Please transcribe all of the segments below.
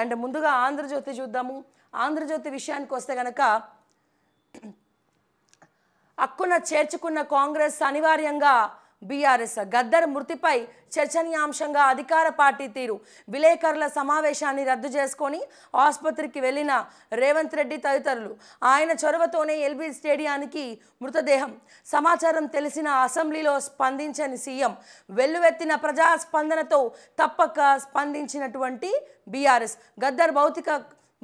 and ముందుగా ఆంధ్రజ్యోతి చూద్దాము ఆంధ్రజ్యోతి విషయానికి వస్తే కనుక హక్కున చేర్చుకున్న కాంగ్రెస్ అనివార్యంగా బీఆర్ఎస్ గద్దర్ మృతిపై చర్చనీయాంశంగా అధికార పార్టీ తీరు విలేకరుల సమావేశాన్ని రద్దు చేసుకొని ఆసుపత్రికి వెళ్లిన రేవంత్ రెడ్డి తదితరులు ఆయన చొరవతోనే ఎల్బీ స్టేడియానికి మృతదేహం సమాచారం తెలిసిన అసెంబ్లీలో స్పందించని సీఎం వెల్లువెత్తిన ప్రజాస్పందనతో తప్పక స్పందించినటువంటి బీఆర్ఎస్ గద్దర్ భౌతిక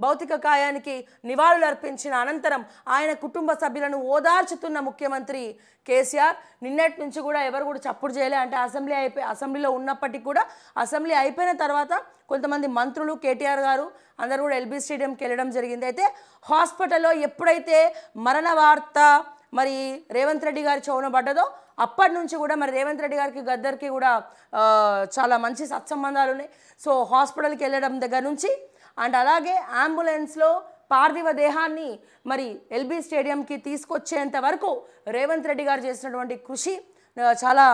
భౌతిక కాయానికి నివాళులర్పించిన అనంతరం ఆయన కుటుంబ సభ్యులను ఓదార్చుతున్న ముఖ్యమంత్రి కేసీఆర్ నిన్నటి నుంచి కూడా ఎవరు కూడా చప్పుడు చేయలే అంటే అసెంబ్లీ అయిపోయి అసెంబ్లీలో ఉన్నప్పటికీ కూడా అసెంబ్లీ అయిపోయిన తర్వాత కొంతమంది మంత్రులు కేటీఆర్ గారు అందరూ కూడా ఎల్బీ స్టేడియంకి వెళ్ళడం జరిగింది అయితే హాస్పిటల్లో ఎప్పుడైతే మరణ వార్త మరి రేవంత్ రెడ్డి గారి చౌన పడ్డదో అప్పటి నుంచి కూడా మరి రేవంత్ రెడ్డి గారికి గద్దర్కి కూడా చాలా మంచి సత్సంబంధాలు ఉన్నాయి సో హాస్పిటల్కి వెళ్ళడం దగ్గర నుంచి అండ్ అలాగే అంబులెన్స్లో పార్థివ దేహాన్ని మరి ఎల్బీ స్టేడియంకి తీసుకొచ్చేంత వరకు రేవంత్ రెడ్డి గారు చేసినటువంటి కృషి చాలా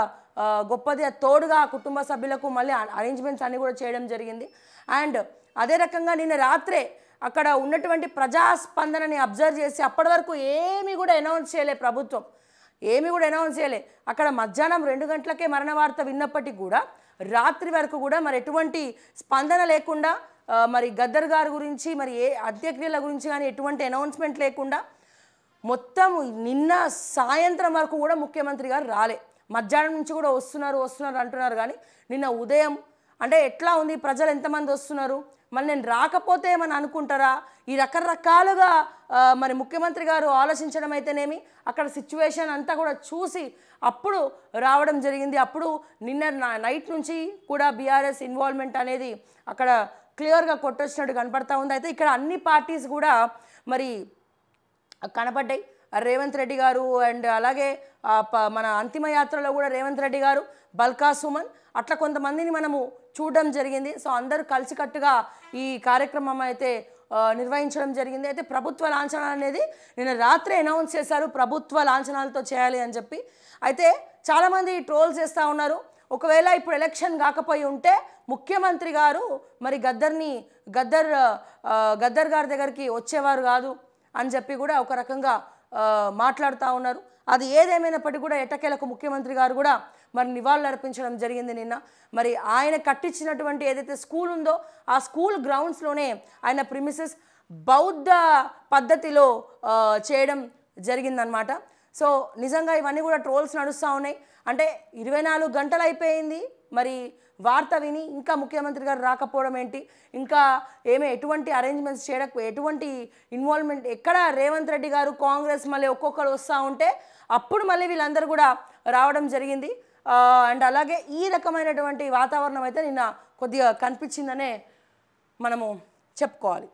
గొప్పది తోడుగా కుటుంబ సభ్యులకు మళ్ళీ అరేంజ్మెంట్స్ అన్నీ కూడా చేయడం జరిగింది అండ్ అదే రకంగా నిన్న రాత్రే అక్కడ ఉన్నటువంటి ప్రజాస్పందనని అబ్జర్వ్ చేసి అప్పటి వరకు ఏమీ కూడా అనౌన్స్ చేయలే ప్రభుత్వం ఏమీ కూడా అనౌన్స్ చేయలే అక్కడ మధ్యాహ్నం రెండు గంటలకే మరణ వార్త విన్నప్పటికీ కూడా రాత్రి వరకు కూడా మరి ఎటువంటి స్పందన లేకుండా మరి గద్దర్ గారి గురించి మరి ఏ అంత్యక్రియల గురించి కానీ ఎటువంటి అనౌన్స్మెంట్ లేకుండా మొత్తం నిన్న సాయంత్రం వరకు కూడా ముఖ్యమంత్రి గారు రాలే మధ్యాహ్నం నుంచి కూడా వస్తున్నారు వస్తున్నారు అంటున్నారు కానీ నిన్న ఉదయం అంటే ఎట్లా ఉంది ప్రజలు ఎంతమంది వస్తున్నారు మరి నేను రాకపోతే ఏమని అనుకుంటారా ఈ రకరకాలుగా మరి ముఖ్యమంత్రి గారు ఆలోచించడం అయితేనేమి అక్కడ సిచ్యువేషన్ అంతా కూడా చూసి అప్పుడు రావడం జరిగింది అప్పుడు నిన్న నైట్ నుంచి కూడా బీఆర్ఎస్ ఇన్వాల్వ్మెంట్ అనేది అక్కడ క్లియర్గా కొట్టొచ్చినట్టు కనపడతా ఉంది అయితే ఇక్కడ అన్ని పార్టీస్ కూడా మరి కనపడ్డాయి రేవంత్ రెడ్డి గారు అండ్ అలాగే మన అంతిమ యాత్రలో కూడా రేవంత్ రెడ్డి గారు బల్కా సుమన్ అట్లా కొంతమందిని మనము చూడడం జరిగింది సో అందరూ కలిసికట్టుగా ఈ కార్యక్రమం అయితే నిర్వహించడం జరిగింది అయితే ప్రభుత్వ లాంఛనాలు అనేది నిన్న రాత్రి అనౌన్స్ చేశారు ప్రభుత్వ లాంఛనాలతో చేయాలి అని చెప్పి అయితే చాలామంది ట్రోల్ చేస్తూ ఉన్నారు ఒకవేళ ఇప్పుడు ఎలక్షన్ కాకపోయి ఉంటే ముఖ్యమంత్రి గారు మరి గద్దర్ని గద్దర్ గద్దర్ గారి దగ్గరికి వచ్చేవారు కాదు అని చెప్పి కూడా ఒక రకంగా మాట్లాడుతూ ఉన్నారు అది ఏదేమైనప్పటికీ కూడా ఎటకేలకు ముఖ్యమంత్రి గారు కూడా మరి నివాళులు అర్పించడం జరిగింది నిన్న మరి ఆయన కట్టించినటువంటి ఏదైతే స్కూల్ ఉందో ఆ స్కూల్ గ్రౌండ్స్లోనే ఆయన ప్రిమిసెస్ బౌద్ధ పద్ధతిలో చేయడం జరిగిందనమాట సో నిజంగా ఇవన్నీ కూడా ట్రోల్స్ నడుస్తూ ఉన్నాయి అంటే ఇరవై నాలుగు గంటలు అయిపోయింది మరి వార్త విని ఇంకా ముఖ్యమంత్రి గారు రాకపోవడం ఏంటి ఇంకా ఏమే ఎటువంటి అరేంజ్మెంట్స్ చేయడం ఎటువంటి ఇన్వాల్వ్మెంట్ ఎక్కడ రేవంత్ రెడ్డి గారు కాంగ్రెస్ మళ్ళీ ఒక్కొక్కరు వస్తూ ఉంటే అప్పుడు మళ్ళీ వీళ్ళందరూ కూడా రావడం జరిగింది అండ్ అలాగే ఈ రకమైనటువంటి వాతావరణం అయితే నిన్న కొద్దిగా కనిపించిందనే మనము చెప్పుకోవాలి